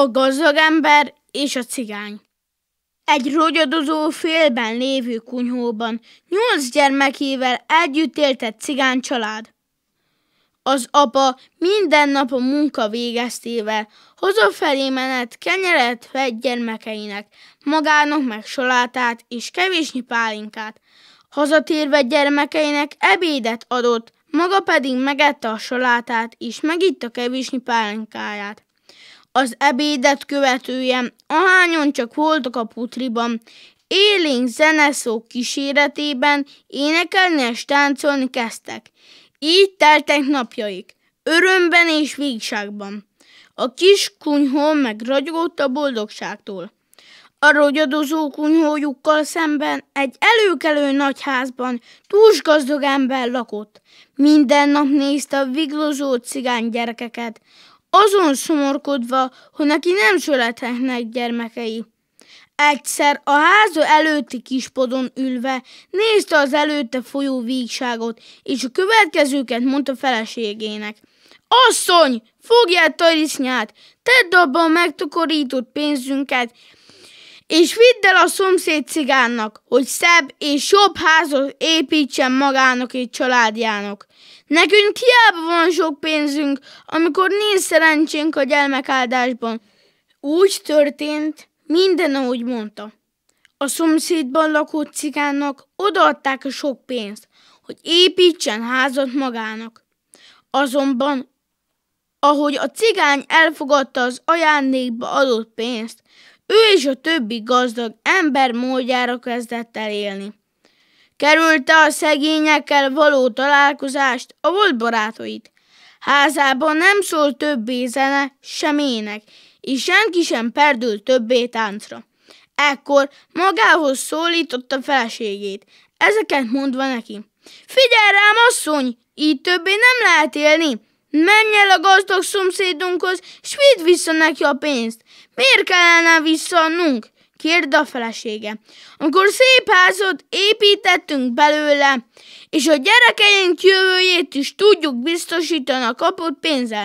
a gazdag ember és a cigány. Egy rogyadozó félben lévő kunyhóban nyolc gyermekével együtt éltett cigány család. Az apa minden nap a munka végeztével hazafelé menet kenyeret vett gyermekeinek, magának meg salátát és kevésnyi pálinkát. Hazatérve gyermekeinek ebédet adott, maga pedig megette a salátát és megitta kevésnyi pálinkáját az ebédet követően, hányon csak voltak a putriban, élénk zeneszók kíséretében énekelni és táncolni kezdtek. Így teltek napjaik, örömben és végságban. A kis kunyhó meg a boldogságtól. A rogyadozó kunyhójukkal szemben egy előkelő nagyházban túls gazdag ember lakott. Minden nap nézte a viglozó cigány gyerekeket, azon szomorkodva, hogy neki nem születhetnek gyermekei. Egyszer a háza előtti kispodon ülve nézte az előtte folyó végságot, és a következőket mondta feleségének. Asszony, fogjál tarisznyát, tedd abba a megtakarított pénzünket, és vidd el a szomszéd cigánnak, hogy szebb és jobb házat építsen magának és családjának. Nekünk hiába van sok pénzünk, amikor nincs szerencsénk a gyermekáldásban. Úgy történt, minden ahogy mondta. A szomszédban lakó cigánnak odaadták a sok pénzt, hogy építsen házat magának. Azonban ahogy a cigány elfogadta az ajándékba adott pénzt, ő és a többi gazdag ember módjára kezdett el élni. Kerülte a szegényekkel való találkozást, a volt barátait. Házában nem szólt többé zene, sem ének, és senki sem perdült többé táncra. Ekkor magához szólította feleségét, ezeket mondva neki. Figyelj rám, asszony, így többé nem lehet élni, Menj el a gazdag szomszédunkhoz, s vidd vissza neki a pénzt. Miért kellene visszaadnunk? kérd a felesége. Amikor szép házat építettünk belőle, és a gyerekeink jövőjét is tudjuk biztosítani a kapott pénzzel.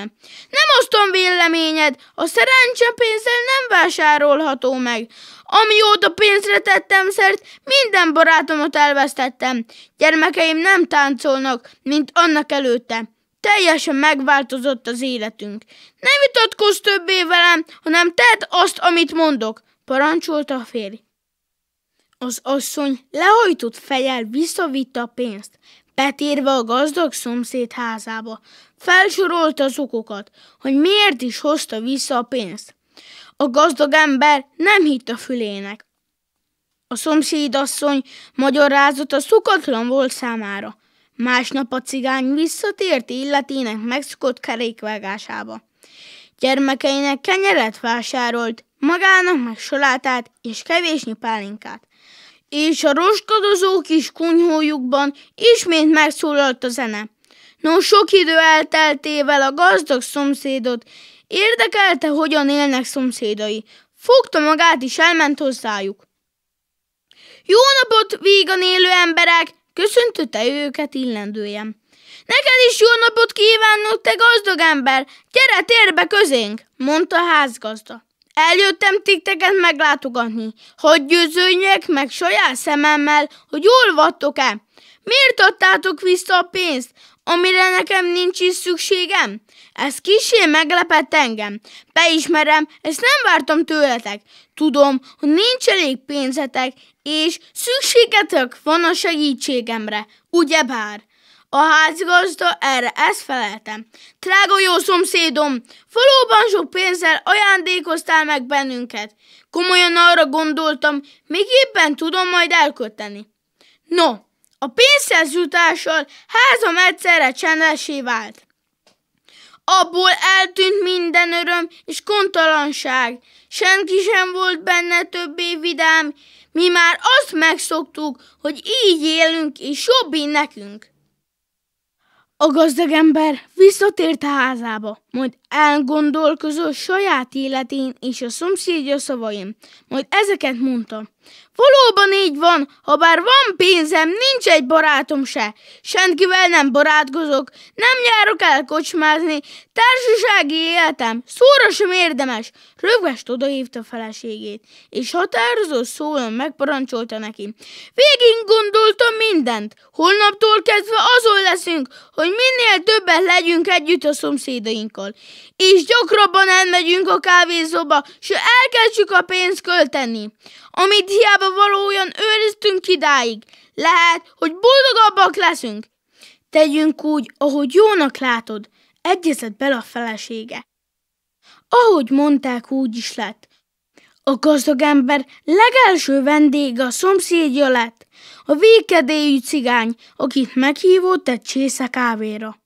Nem osztom véleményed, a szerencse pénzzel nem vásárolható meg. Amióta pénzre tettem szert, minden barátomat elvesztettem. Gyermekeim nem táncolnak, mint annak előtte. Teljesen megváltozott az életünk. Nem vitatkozz többé velem, hanem tedd azt, amit mondok, parancsolta a férj. Az asszony lehajtott fejjel visszavitte a pénzt, betérve a gazdag szomszéd házába. Felsorolta az okokat, hogy miért is hozta vissza a pénzt. A gazdag ember nem hitt a fülének. A szomszéd asszony magyarázata szokatlan volt számára. Másnap a cigány visszatért illetének megszokott kerékvágásába. Gyermekeinek kenyeret vásárolt, magának meg salátát és kevésnyi pálinkát. És a roskadozó kis kunyhójukban ismét megszólalt a zene. No, sok idő elteltével a gazdag szomszédot érdekelte, hogyan élnek szomszédai. Fogta magát is elment hozzájuk. Jó napot, vígan élő emberek! Köszöntötte őket illendőjem. Neked is jó napot kívánok, te gazdag ember! Gyere térbe közénk, mondta a házgazda. Eljöttem titeket meglátogatni, hogy győződjek meg saját szememmel, hogy jól vattok-e. Miért adtátok vissza a pénzt, amire nekem nincs is szükségem? Ez kisé meglepett engem. Beismerem, ezt nem vártam tőletek. Tudom, hogy nincs elég pénzetek, és szükségetek van a segítségemre, ugyebár? A házigazda erre ezt feleltem. Trága jó szomszédom, valóban sok pénzzel ajándékoztál meg bennünket. Komolyan arra gondoltam, még éppen tudom majd elkölteni. No, a pénzhez jutással házam egyszerre csendesé vált. Abból eltűnt minden öröm és kontalanság. Senki sem volt benne többé vidám. Mi már azt megszoktuk, hogy így élünk és jobb nekünk. A gazdag ember visszatért a házába, majd elgondolkozó saját életén és a szomszédja szavain, majd ezeket mondta. Valóban így van, ha bár van pénzem, nincs egy barátom se. Senkivel nem barátkozok, nem járok el kocsmázni, társasági életem, szóra sem érdemes. Rögvest odahívta feleségét, és határozó szólon megparancsolta neki. Végig gondoltam mindent. Holnaptól kezdve azon leszünk, hogy minél többet legyünk együtt a szomszédainkkal. És gyakrabban elmegyünk a kávézóba, s elkezdjük a pénzt költeni, amit hiába valóján őriztünk idáig. Lehet, hogy boldogabbak leszünk. Tegyünk úgy, ahogy jónak látod, egyezett bele a felesége. Ahogy mondták, úgy is lett. A gazdag ember legelső vendége a szomszédja lett, a vékedélyű cigány, akit meghívott egy csésze kávéra.